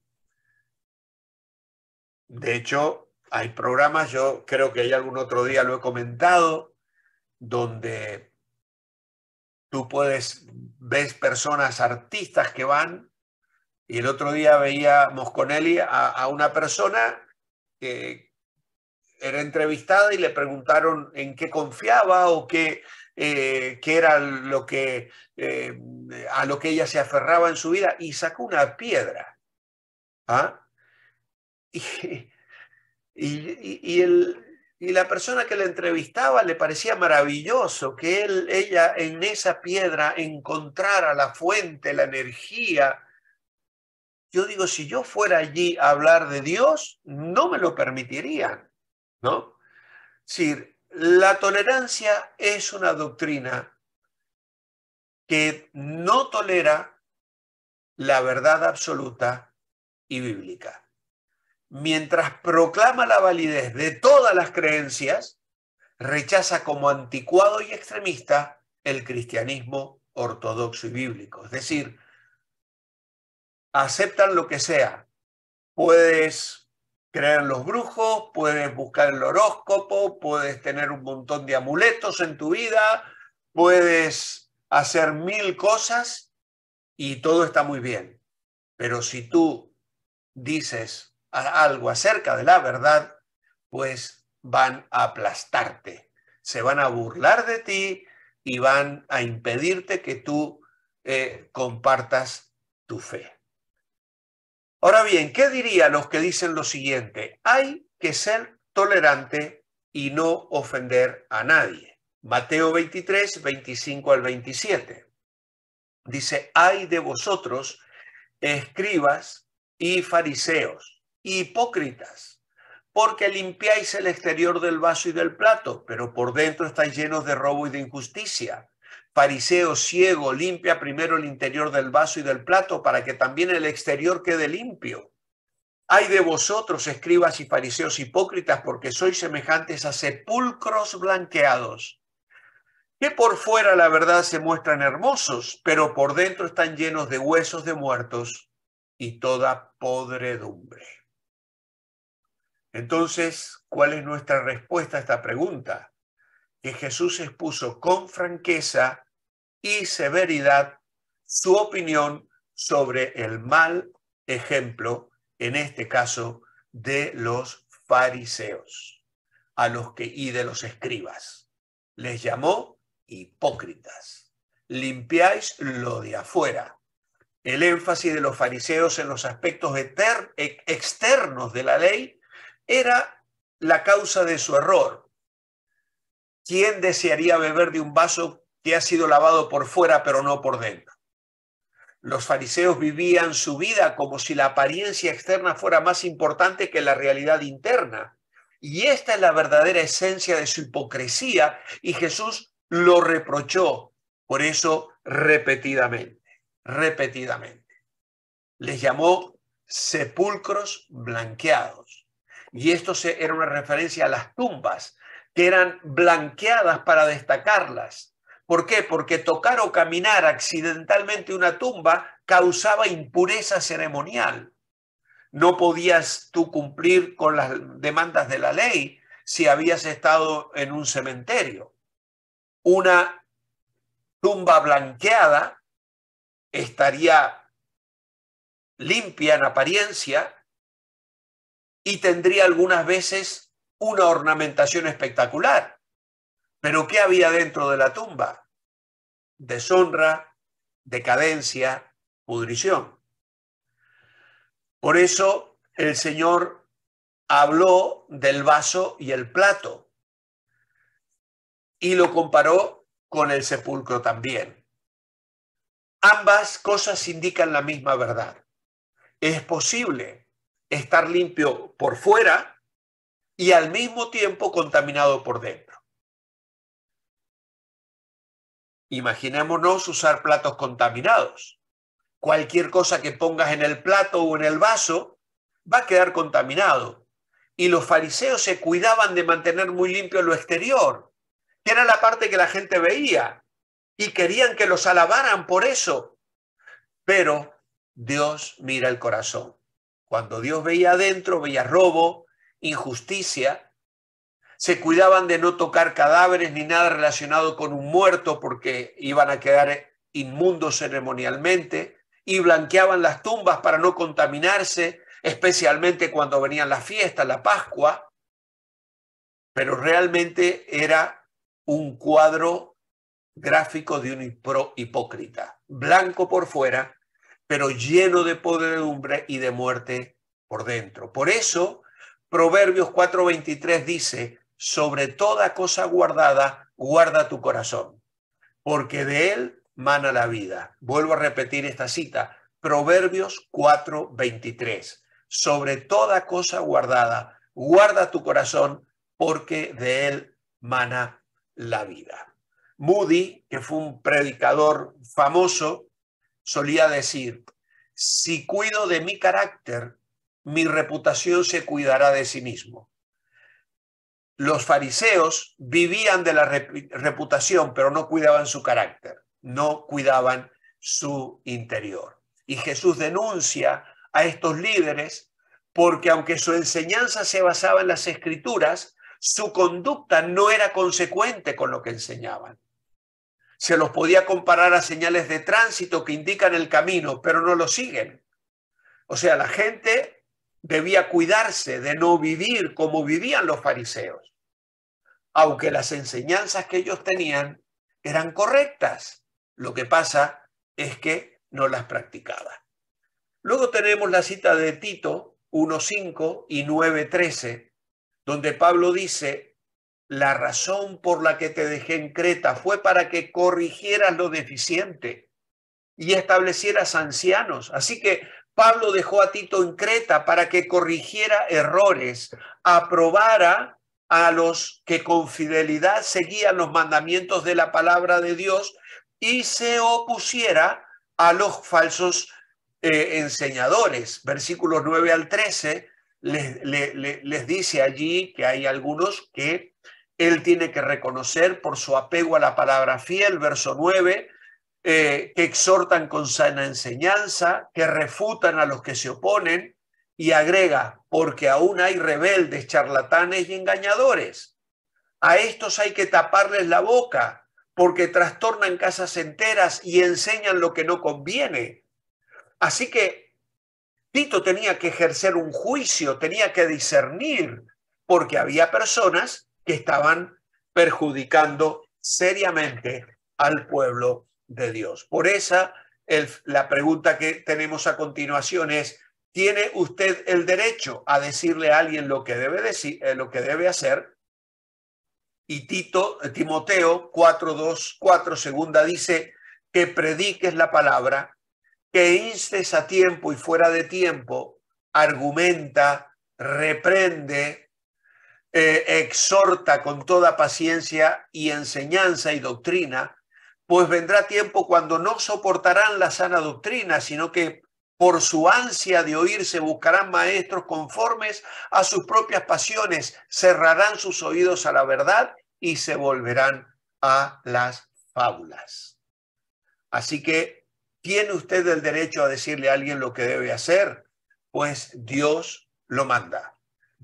De hecho, hay programas, yo creo que hay algún otro día lo he comentado, donde tú puedes, ves personas, artistas que van, y el otro día veía Mosconelli a una persona que, era entrevistada y le preguntaron en qué confiaba o qué, eh, era lo que, eh, a lo que ella se aferraba en su vida y sacó una piedra. ¿Ah? Y, y, y, y, la persona que la entrevistaba le parecía maravilloso que él, ella en esa piedra encontrara la fuente, la energía. Yo digo, si yo fuera allí a hablar de Dios, no me lo permitirían. ¿no? Es decir, la tolerancia es una doctrina que no tolera la verdad absoluta y bíblica. Mientras proclama la validez de todas las creencias, rechaza como anticuado y extremista el cristianismo ortodoxo y bíblico. Es decir, aceptan lo que sea. Puedes creer en los brujos, puedes buscar el horóscopo, puedes tener un montón de amuletos en tu vida, puedes hacer mil cosas y todo está muy bien. Pero si tú dices algo acerca de la verdad, pues van a aplastarte, se van a burlar de ti y van a impedirte que tú eh, compartas tu fe. Ahora bien, ¿qué diría los que dicen lo siguiente? Hay que ser tolerante y no ofender a nadie. Mateo 23, 25 al 27. Dice, hay de vosotros escribas y fariseos, hipócritas, porque limpiáis el exterior del vaso y del plato, pero por dentro estáis llenos de robo y de injusticia. Fariseo ciego, limpia primero el interior del vaso y del plato para que también el exterior quede limpio. hay de vosotros, escribas y fariseos hipócritas, porque sois semejantes a sepulcros blanqueados, que por fuera la verdad se muestran hermosos, pero por dentro están llenos de huesos de muertos y toda podredumbre. Entonces, ¿cuál es nuestra respuesta a esta pregunta? que Jesús expuso con franqueza y severidad su opinión sobre el mal ejemplo, en este caso, de los fariseos, a los que y de los escribas. Les llamó hipócritas. Limpiáis lo de afuera. El énfasis de los fariseos en los aspectos externos de la ley era la causa de su error, ¿Quién desearía beber de un vaso que ha sido lavado por fuera pero no por dentro? Los fariseos vivían su vida como si la apariencia externa fuera más importante que la realidad interna. Y esta es la verdadera esencia de su hipocresía y Jesús lo reprochó por eso repetidamente, repetidamente. Les llamó sepulcros blanqueados. Y esto era una referencia a las tumbas que eran blanqueadas para destacarlas. ¿Por qué? Porque tocar o caminar accidentalmente una tumba causaba impureza ceremonial. No podías tú cumplir con las demandas de la ley si habías estado en un cementerio. Una tumba blanqueada estaría limpia en apariencia y tendría algunas veces una ornamentación espectacular. Pero ¿qué había dentro de la tumba? Deshonra, decadencia, pudrición. Por eso el Señor habló del vaso y el plato y lo comparó con el sepulcro también. Ambas cosas indican la misma verdad. Es posible estar limpio por fuera y al mismo tiempo contaminado por dentro. Imaginémonos usar platos contaminados. Cualquier cosa que pongas en el plato o en el vaso va a quedar contaminado. Y los fariseos se cuidaban de mantener muy limpio lo exterior, que era la parte que la gente veía, y querían que los alabaran por eso. Pero Dios mira el corazón. Cuando Dios veía adentro, veía robo, injusticia, se cuidaban de no tocar cadáveres ni nada relacionado con un muerto porque iban a quedar inmundos ceremonialmente y blanqueaban las tumbas para no contaminarse, especialmente cuando venían las fiestas, la Pascua. Pero realmente era un cuadro gráfico de un hipócrita, blanco por fuera, pero lleno de podredumbre y de muerte por dentro. Por eso Proverbios 4:23 dice, sobre toda cosa guardada, guarda tu corazón, porque de él mana la vida. Vuelvo a repetir esta cita, Proverbios 4:23, sobre toda cosa guardada, guarda tu corazón, porque de él mana la vida. Moody, que fue un predicador famoso, solía decir, si cuido de mi carácter, mi reputación se cuidará de sí mismo. Los fariseos vivían de la reputación, pero no cuidaban su carácter, no cuidaban su interior. Y Jesús denuncia a estos líderes porque aunque su enseñanza se basaba en las escrituras, su conducta no era consecuente con lo que enseñaban. Se los podía comparar a señales de tránsito que indican el camino, pero no lo siguen. O sea, la gente debía cuidarse de no vivir como vivían los fariseos, aunque las enseñanzas que ellos tenían eran correctas. Lo que pasa es que no las practicaba. Luego tenemos la cita de Tito 1.5 y 9.13, donde Pablo dice, la razón por la que te dejé en Creta fue para que corrigieras lo deficiente y establecieras ancianos. Así que Pablo dejó a Tito en Creta para que corrigiera errores, aprobara a los que con fidelidad seguían los mandamientos de la palabra de Dios y se opusiera a los falsos eh, enseñadores. Versículos 9 al 13 les, les dice allí que hay algunos que él tiene que reconocer por su apego a la palabra fiel, verso 9, eh, que exhortan con sana enseñanza, que refutan a los que se oponen y agrega, porque aún hay rebeldes, charlatanes y engañadores. A estos hay que taparles la boca, porque trastornan casas enteras y enseñan lo que no conviene. Así que Tito tenía que ejercer un juicio, tenía que discernir, porque había personas que estaban perjudicando seriamente al pueblo Dios. Por esa, la pregunta que tenemos a continuación es, ¿tiene usted el derecho a decirle a alguien lo que debe, decir, eh, lo que debe hacer? Y Tito, eh, Timoteo 2, 4 segunda dice que prediques la palabra, que instes a tiempo y fuera de tiempo, argumenta, reprende, eh, exhorta con toda paciencia y enseñanza y doctrina, pues vendrá tiempo cuando no soportarán la sana doctrina, sino que por su ansia de oírse buscarán maestros conformes a sus propias pasiones, cerrarán sus oídos a la verdad y se volverán a las fábulas. Así que tiene usted el derecho a decirle a alguien lo que debe hacer, pues Dios lo manda.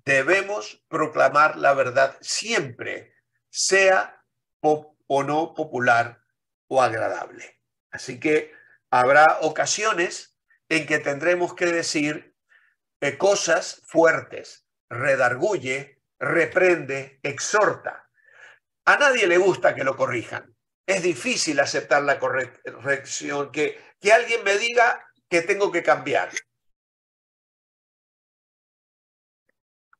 Debemos proclamar la verdad siempre, sea o no popular o agradable. Así que habrá ocasiones en que tendremos que decir eh, cosas fuertes, redarguye, reprende, exhorta. A nadie le gusta que lo corrijan. Es difícil aceptar la corrección, que, que alguien me diga que tengo que cambiar.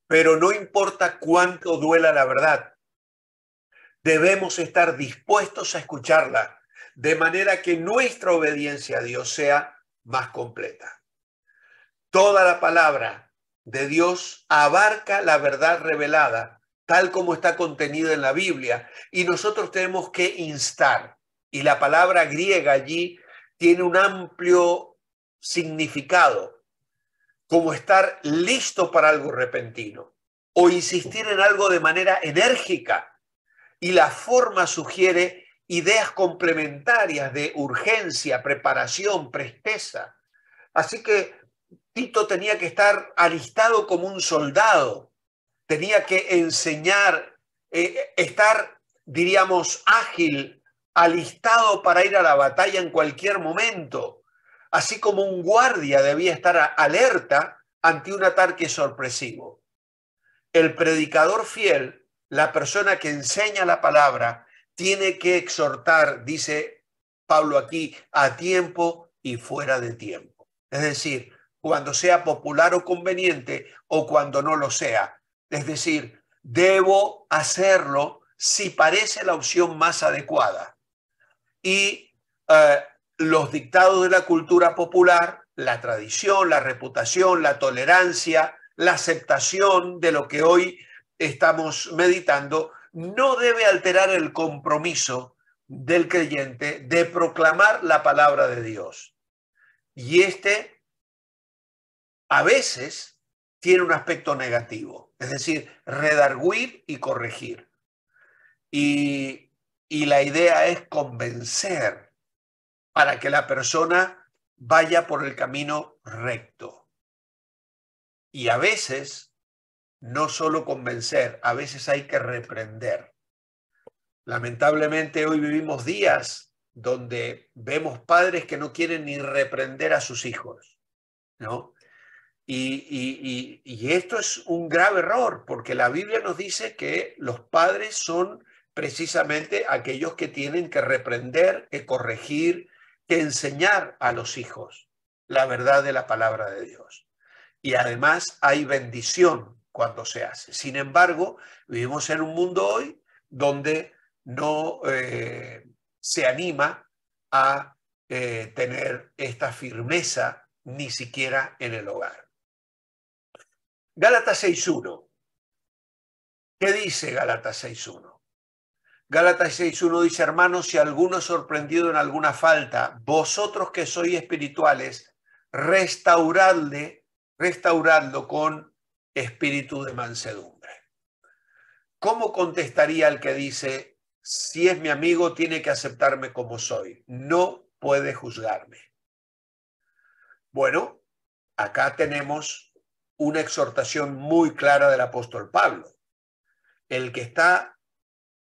Pero no importa cuánto duela la verdad, debemos estar dispuestos a escucharla de manera que nuestra obediencia a Dios sea más completa. Toda la palabra de Dios abarca la verdad revelada, tal como está contenida en la Biblia, y nosotros tenemos que instar. Y la palabra griega allí tiene un amplio significado, como estar listo para algo repentino o insistir en algo de manera enérgica. Y la forma sugiere ideas complementarias de urgencia, preparación, presteza. Así que Tito tenía que estar alistado como un soldado, tenía que enseñar, eh, estar, diríamos, ágil, alistado para ir a la batalla en cualquier momento, así como un guardia debía estar alerta ante un ataque sorpresivo. El predicador fiel, la persona que enseña la palabra, tiene que exhortar, dice Pablo aquí, a tiempo y fuera de tiempo. Es decir, cuando sea popular o conveniente o cuando no lo sea. Es decir, debo hacerlo si parece la opción más adecuada. Y eh, los dictados de la cultura popular, la tradición, la reputación, la tolerancia, la aceptación de lo que hoy estamos meditando, no debe alterar el compromiso del creyente de proclamar la palabra de Dios. Y este a veces tiene un aspecto negativo, es decir, redarguir y corregir. Y, y la idea es convencer para que la persona vaya por el camino recto. Y a veces no solo convencer, a veces hay que reprender. Lamentablemente hoy vivimos días donde vemos padres que no quieren ni reprender a sus hijos, ¿no? Y, y esto es un grave error, porque la Biblia nos dice que los padres son precisamente aquellos que tienen que reprender, que corregir, que enseñar a los hijos la verdad de la palabra de Dios. Y además hay bendición cuando se hace. Sin embargo, vivimos en un mundo hoy donde no eh, se anima a eh, tener esta firmeza ni siquiera en el hogar. Gálatas 6.1. ¿Qué dice Gálatas 6.1? Gálatas 6.1 dice, hermanos, si alguno es sorprendido en alguna falta, vosotros que sois espirituales, restauradle, restauradlo con espíritu de mansedumbre. ¿Cómo contestaría al que dice, si es mi amigo, tiene que aceptarme como soy? No puede juzgarme. Bueno, acá tenemos una exhortación muy clara del apóstol Pablo. El que está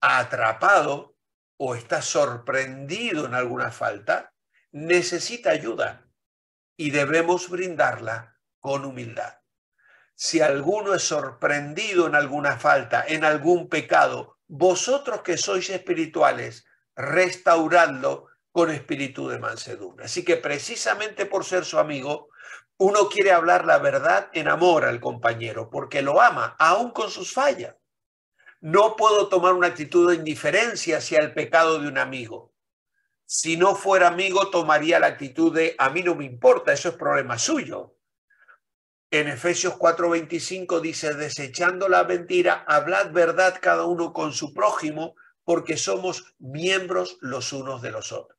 atrapado o está sorprendido en alguna falta, necesita ayuda y debemos brindarla con humildad si alguno es sorprendido en alguna falta, en algún pecado, vosotros que sois espirituales, restaurando con espíritu de mansedumbre. Así que precisamente por ser su amigo, uno quiere hablar la verdad en amor al compañero, porque lo ama, aún con sus fallas. No puedo tomar una actitud de indiferencia hacia el pecado de un amigo. Si no fuera amigo, tomaría la actitud de a mí no me importa, eso es problema suyo. En Efesios 4:25 dice, desechando la mentira, hablad verdad cada uno con su prójimo, porque somos miembros los unos de los otros.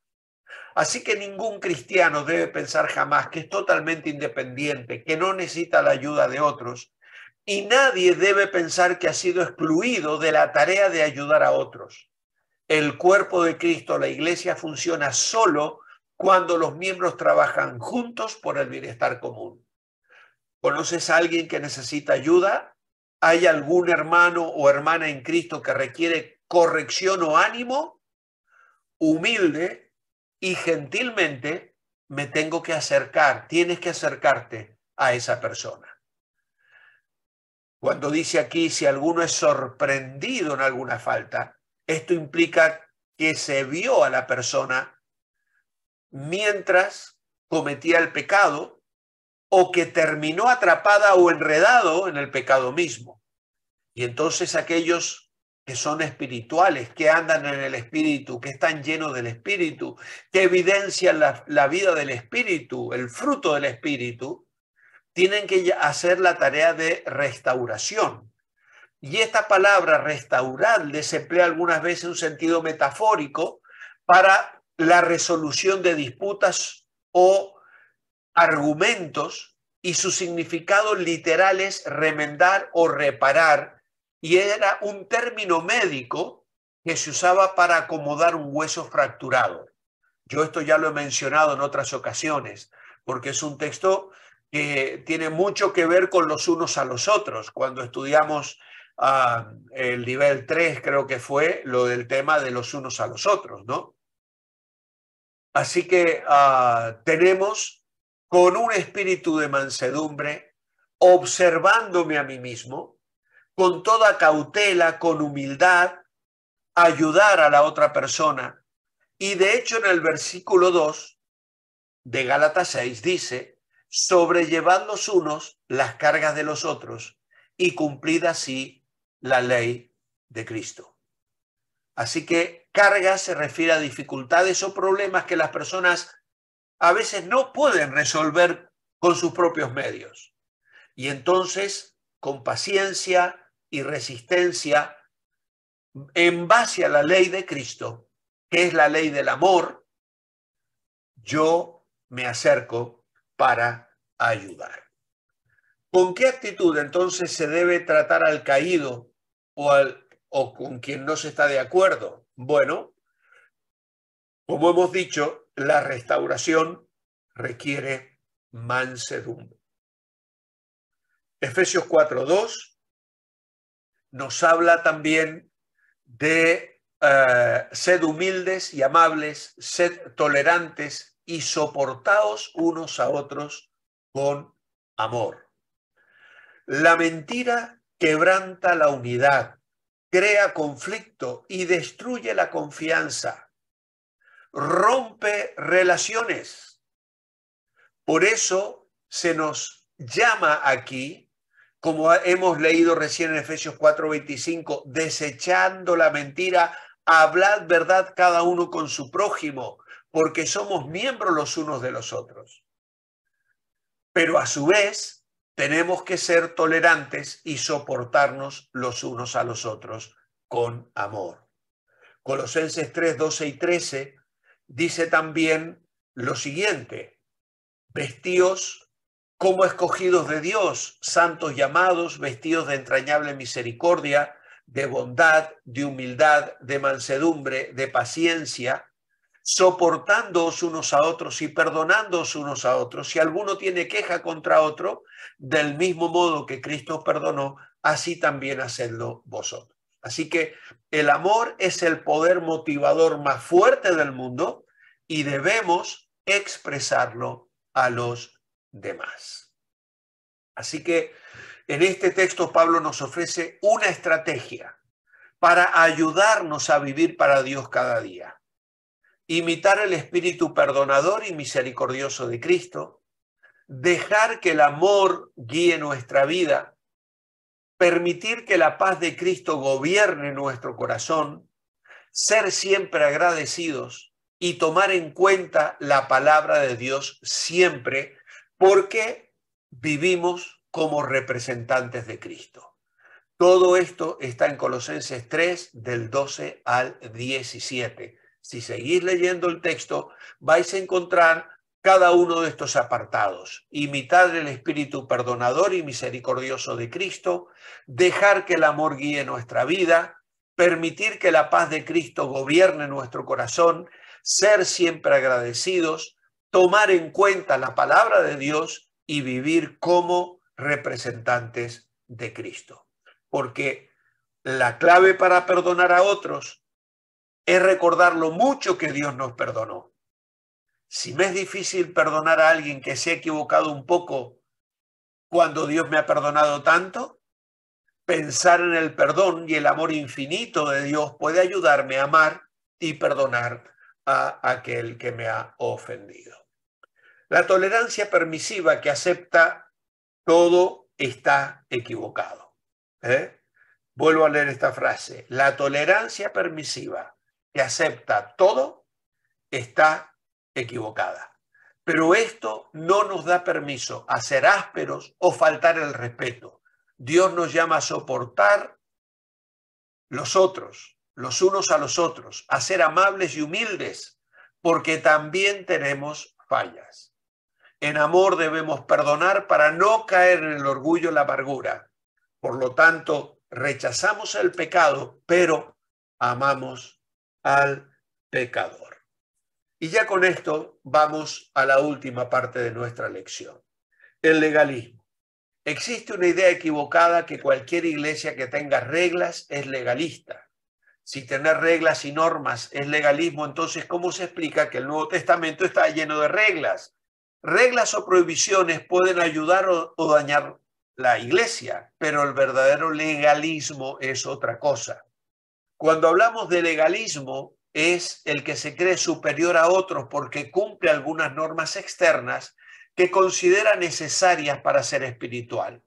Así que ningún cristiano debe pensar jamás que es totalmente independiente, que no necesita la ayuda de otros, y nadie debe pensar que ha sido excluido de la tarea de ayudar a otros. El cuerpo de Cristo, la iglesia, funciona solo cuando los miembros trabajan juntos por el bienestar común conoces a alguien que necesita ayuda, hay algún hermano o hermana en Cristo que requiere corrección o ánimo, humilde y gentilmente me tengo que acercar, tienes que acercarte a esa persona. Cuando dice aquí, si alguno es sorprendido en alguna falta, esto implica que se vio a la persona mientras cometía el pecado o que terminó atrapada o enredado en el pecado mismo. Y entonces aquellos que son espirituales, que andan en el espíritu, que están llenos del espíritu, que evidencian la, vida del espíritu, el fruto del espíritu, tienen que hacer la tarea de restauración. Y esta palabra restaurar desemplea algunas veces un sentido metafórico para la resolución de disputas o argumentos y su significado literal es remendar o reparar, y era un término médico que se usaba para acomodar un hueso fracturado. Yo esto ya lo he mencionado en otras ocasiones, porque es un texto que tiene mucho que ver con los unos a los otros. Cuando estudiamos ah, el nivel 3, creo que fue lo del tema de los unos a los otros, ¿no? Así que ah, tenemos con un espíritu de mansedumbre, observándome a mí mismo, con toda cautela, con humildad, ayudar a la otra persona. Y de hecho en el versículo 2 de Gálatas 6 dice, sobrellevad los unos las cargas de los otros y cumplid así la ley de Cristo. Así que carga se refiere a dificultades o problemas que las personas a veces no pueden resolver con sus propios medios. Y entonces, con paciencia y resistencia, en base a la ley de Cristo, que es la ley del amor, yo me acerco para ayudar. ¿Con qué actitud entonces se debe tratar al caído o, al, o con quien no se está de acuerdo? Bueno, como hemos dicho, la restauración requiere mansedumbre. Efesios 4.2 nos habla también de eh, sed humildes y amables, sed tolerantes y soportaos unos a otros con amor. La mentira quebranta la unidad, crea conflicto y destruye la confianza rompe relaciones. Por eso se nos llama aquí, como hemos leído recién en Efesios 4:25, desechando la mentira, hablad verdad cada uno con su prójimo, porque somos miembros los unos de los otros. Pero a su vez, tenemos que ser tolerantes y soportarnos los unos a los otros con amor. Colosenses 3, 12 y 13 dice también lo siguiente, Vestidos como escogidos de Dios, santos llamados, vestidos de entrañable misericordia, de bondad, de humildad, de mansedumbre, de paciencia, soportándoos unos a otros y perdonándoos unos a otros. Si alguno tiene queja contra otro, del mismo modo que Cristo perdonó, así también hacedlo vosotros. Así que el amor es el poder motivador más fuerte del mundo y debemos expresarlo a los demás. Así que en este texto Pablo nos ofrece una estrategia para ayudarnos a vivir para Dios cada día. Imitar el espíritu perdonador y misericordioso de Cristo, dejar que el amor guíe nuestra vida, permitir que la paz de Cristo gobierne nuestro corazón, ser siempre agradecidos y tomar en cuenta la palabra de Dios siempre, porque vivimos como representantes de Cristo. Todo esto está en Colosenses 3, del 12 al 17. Si seguís leyendo el texto, vais a encontrar cada uno de estos apartados. Imitar el espíritu perdonador y misericordioso de Cristo, dejar que el amor guíe nuestra vida, permitir que la paz de Cristo gobierne nuestro corazón ser siempre agradecidos, tomar en cuenta la palabra de Dios y vivir como representantes de Cristo. Porque la clave para perdonar a otros es recordar lo mucho que Dios nos perdonó. Si me es difícil perdonar a alguien que se ha equivocado un poco cuando Dios me ha perdonado tanto, pensar en el perdón y el amor infinito de Dios puede ayudarme a amar y perdonar a aquel que me ha ofendido. La tolerancia permisiva que acepta todo está equivocado. ¿eh? Vuelvo a leer esta frase. La tolerancia permisiva que acepta todo está equivocada. Pero esto no nos da permiso a ser ásperos o faltar el respeto. Dios nos llama a soportar los otros, los unos a los otros, a ser amables y humildes, porque también tenemos fallas. En amor debemos perdonar para no caer en el orgullo la amargura. Por lo tanto, rechazamos el pecado, pero amamos al pecador. Y ya con esto vamos a la última parte de nuestra lección, el legalismo. Existe una idea equivocada que cualquier iglesia que tenga reglas es legalista si tener reglas y normas es legalismo, entonces ¿cómo se explica que el Nuevo Testamento está lleno de reglas? Reglas o prohibiciones pueden ayudar o, dañar la iglesia, pero el verdadero legalismo es otra cosa. Cuando hablamos de legalismo, es el que se cree superior a otros porque cumple algunas normas externas que considera necesarias para ser espiritual.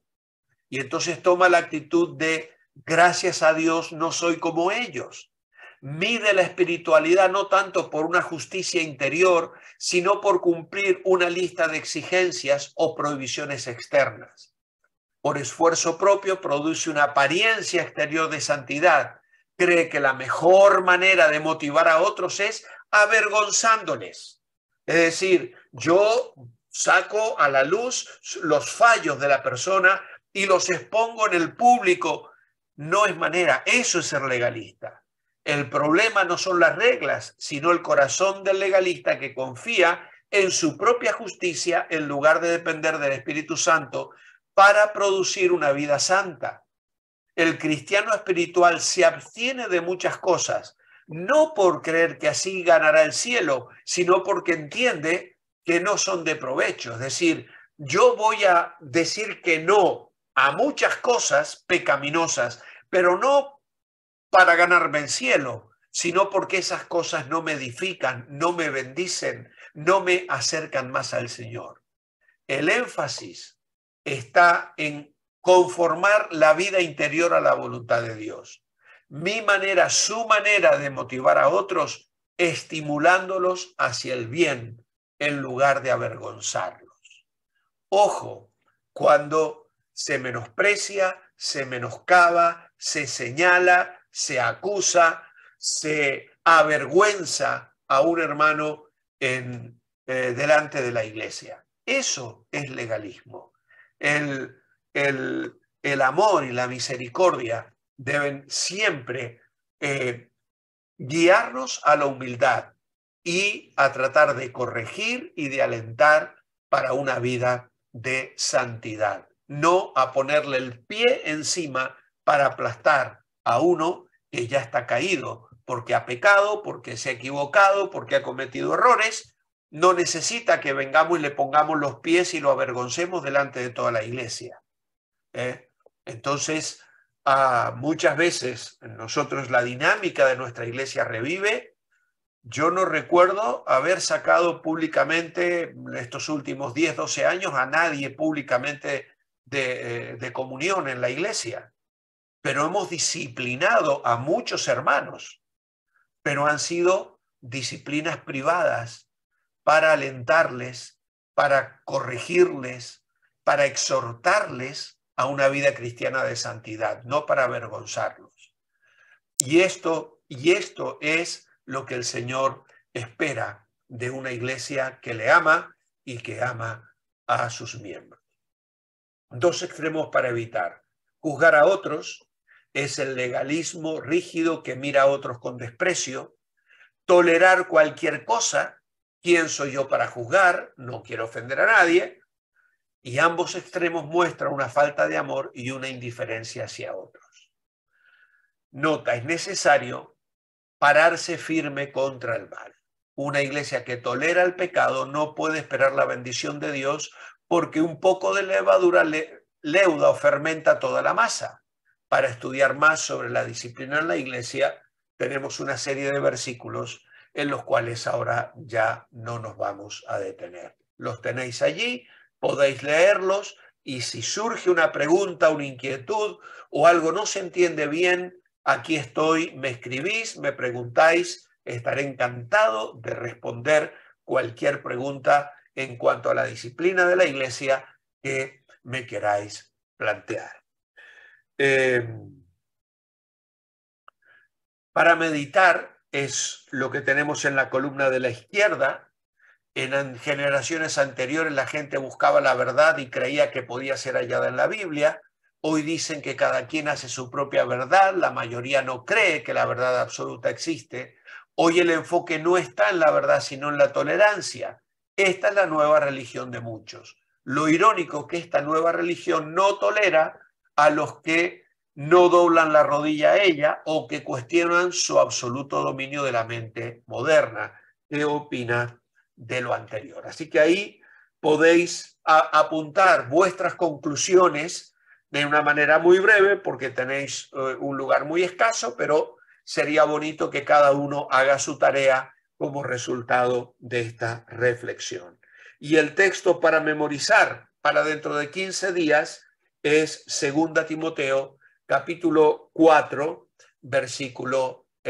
Y entonces toma la actitud de Gracias a Dios no soy como ellos. Mide la espiritualidad no tanto por una justicia interior, sino por cumplir una lista de exigencias o prohibiciones externas. Por esfuerzo propio produce una apariencia exterior de santidad. Cree que la mejor manera de motivar a otros es avergonzándoles. Es decir, yo saco a la luz los fallos de la persona y los expongo en el público no es manera, eso es ser legalista. El problema no son las reglas, sino el corazón del legalista que confía en su propia justicia en lugar de depender del Espíritu Santo para producir una vida santa. El cristiano espiritual se abstiene de muchas cosas, no por creer que así ganará el cielo, sino porque entiende que no son de provecho. Es decir, yo voy a decir que no a muchas cosas pecaminosas, pero no para ganarme el cielo, sino porque esas cosas no me edifican, no me bendicen, no me acercan más al Señor. El énfasis está en conformar la vida interior a la voluntad de Dios. Mi manera, su manera de motivar a otros, estimulándolos hacia el bien en lugar de avergonzarlos. Ojo, cuando se menosprecia, se menoscaba, se señala, se acusa, se avergüenza a un hermano en, eh, delante de la iglesia. Eso es legalismo. El, amor y la misericordia deben siempre eh, guiarnos a la humildad y a tratar de corregir y de alentar para una vida de santidad no a ponerle el pie encima para aplastar a uno que ya está caído, porque ha pecado, porque se ha equivocado, porque ha cometido errores. No necesita que vengamos y le pongamos los pies y lo avergoncemos delante de toda la iglesia. ¿eh? Entonces, ah, muchas veces nosotros la dinámica de nuestra iglesia revive, yo no recuerdo haber sacado públicamente en estos últimos 10, 12 años a nadie públicamente eh, de, comunión en la iglesia, pero hemos disciplinado a muchos hermanos, pero han sido disciplinas privadas para alentarles, para corregirles, para exhortarles a una vida cristiana de santidad, no para avergonzarlos. Y esto, y esto es lo que el Señor espera de una iglesia que le ama y que ama a sus miembros dos extremos para evitar. Juzgar a otros es el legalismo rígido que mira a otros con desprecio. Tolerar cualquier cosa. ¿Quién soy yo para juzgar? No quiero ofender a nadie. Y ambos extremos muestran una falta de amor y una indiferencia hacia otros. Nota, es necesario pararse firme contra el mal. Una iglesia que tolera el pecado no puede esperar la bendición de Dios porque un poco de levadura leuda o fermenta toda la masa. Para estudiar más sobre la disciplina en la iglesia, tenemos una serie de versículos en los cuales ahora ya no nos vamos a detener. Los tenéis allí, podéis leerlos y si surge una pregunta, una inquietud o algo no se entiende bien, aquí estoy, me escribís, me preguntáis, estaré encantado de responder cualquier pregunta en cuanto a la disciplina de la iglesia que me queráis plantear. Em, para meditar es lo que tenemos en la columna de la izquierda. En generaciones anteriores la gente buscaba la verdad y creía que podía ser hallada en la Biblia. Hoy dicen que cada quien hace su propia verdad, la mayoría no cree que la verdad absoluta existe. Hoy el enfoque no está en la verdad, sino en la tolerancia. Esta es la nueva religión de muchos. Lo irónico que esta nueva religión no tolera a los que no doblan la rodilla a ella o que cuestionan su absoluto dominio de la mente moderna. ¿Qué opina de lo anterior? Así que ahí podéis apuntar vuestras conclusiones de una manera muy breve porque tenéis eh, un lugar muy escaso, pero sería bonito que cada uno haga su tarea como resultado de esta reflexión. Y el texto para memorizar para dentro de 15 días es 2 Timoteo capítulo 4, versículo 2.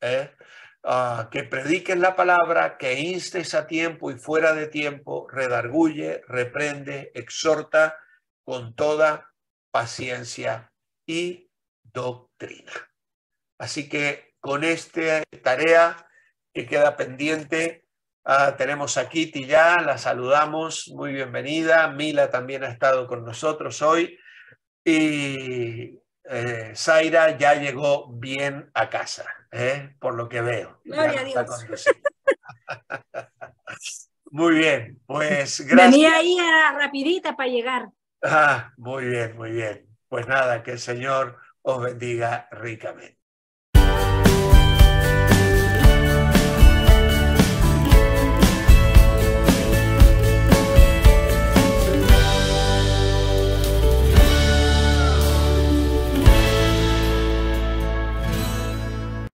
Eh, ¿eh? Ah, que prediques la palabra, que instes a tiempo y fuera de tiempo, redarguye, reprende, exhorta con toda paciencia y doctrina. Así que con esta tarea que queda pendiente. Ah, tenemos a Kitty ya, la saludamos, muy bienvenida. Mila también ha estado con nosotros hoy. Y eh, Zaira ya llegó bien a casa, ¿eh? por lo que veo. Gloria a Dios. muy bien, pues gracias. Venía ahí rapidita para llegar. Ah, muy bien, muy bien. Pues nada, que el Señor os bendiga ricamente.